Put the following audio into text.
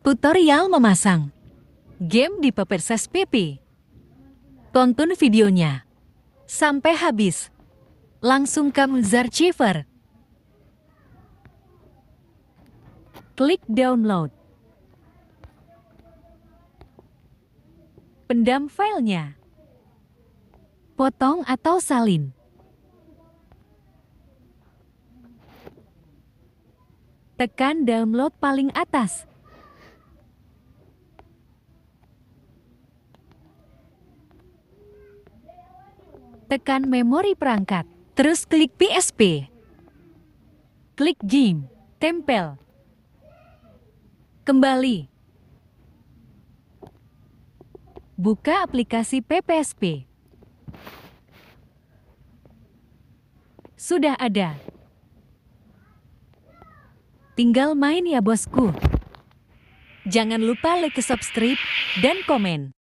Tutorial memasang game di Paperses PP. Tonton videonya sampai habis. Langsung kamu Zarchiver. Klik download. Pendam filenya. Potong atau salin. Tekan download paling atas. tekan memori perangkat. Terus klik PSP. Klik game, tempel. Kembali. Buka aplikasi PPSP. Sudah ada. Tinggal main ya bosku. Jangan lupa like, subscribe, dan komen.